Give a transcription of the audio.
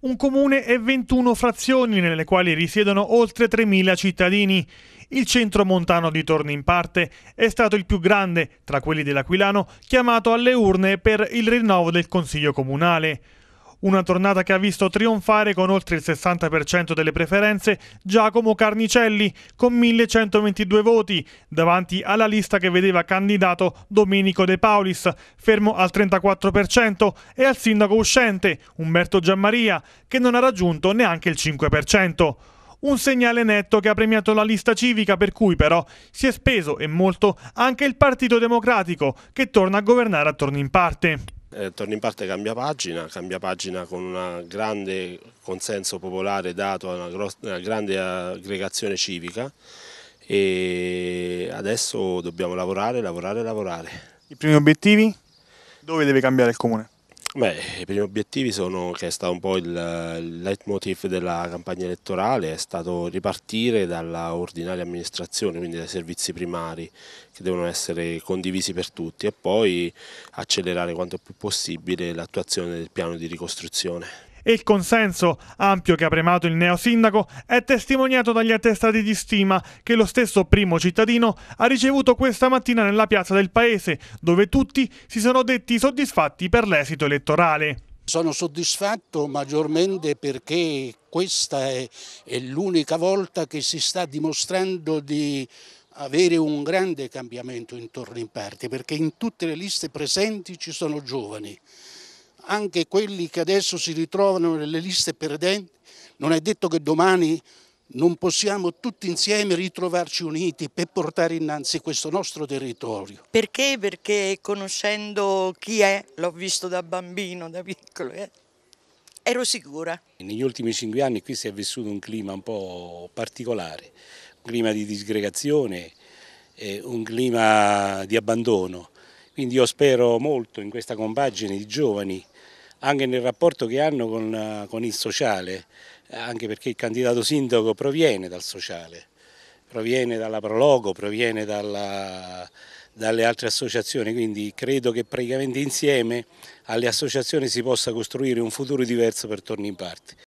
un comune e 21 frazioni nelle quali risiedono oltre 3.000 cittadini. Il centro montano di Torni in parte è stato il più grande tra quelli dell'Aquilano chiamato alle urne per il rinnovo del Consiglio Comunale. Una tornata che ha visto trionfare con oltre il 60% delle preferenze Giacomo Carnicelli con 1122 voti davanti alla lista che vedeva candidato Domenico De Paulis, fermo al 34%, e al sindaco uscente Umberto Giammaria, che non ha raggiunto neanche il 5%. Un segnale netto che ha premiato la lista civica per cui però si è speso e molto anche il Partito Democratico che torna a governare a torni in parte. Eh, torno in parte cambia pagina, cambia pagina con un grande consenso popolare dato a una, una, grande aggregazione civica e adesso dobbiamo lavorare, lavorare, lavorare. I primi obiettivi? Dove deve cambiare il comune? Beh, i primi obiettivi sono che è stato un po' il, il leitmotiv della campagna elettorale, è stato ripartire dalla ordinaria amministrazione, quindi dai servizi primari che devono essere condivisi per tutti e poi accelerare quanto più possibile l'attuazione del piano di ricostruzione e il consenso ampio che ha premato il neosindaco è testimoniato dagli attestati di stima che lo stesso primo cittadino ha ricevuto questa mattina nella piazza del paese, dove tutti si sono detti soddisfatti per l'esito elettorale. Sono soddisfatto maggiormente perché questa è, è l'unica volta che si sta dimostrando di avere un grande cambiamento intorno in parte, perché in tutte le liste presenti ci sono giovani anche quelli che adesso si ritrovano nelle liste perdenti, non è detto che domani non possiamo tutti insieme ritrovarci uniti per portare innanzi questo nostro territorio. Perché? Perché conoscendo chi è, l'ho visto da bambino, da piccolo, eh, ero sicura. Negli ultimi cinque anni qui si è vissuto un clima un po' particolare, un clima di disgregazione, un clima di abbandono. Quindi io spero molto in questa compagine di giovani anche nel rapporto che hanno con, eh, con il sociale, eh, anche perché il candidato sindaco proviene dal sociale, proviene dalla Prologo, proviene dalla, dalle altre associazioni, quindi credo che praticamente insieme alle associazioni si possa costruire un futuro diverso per Torni in Parte.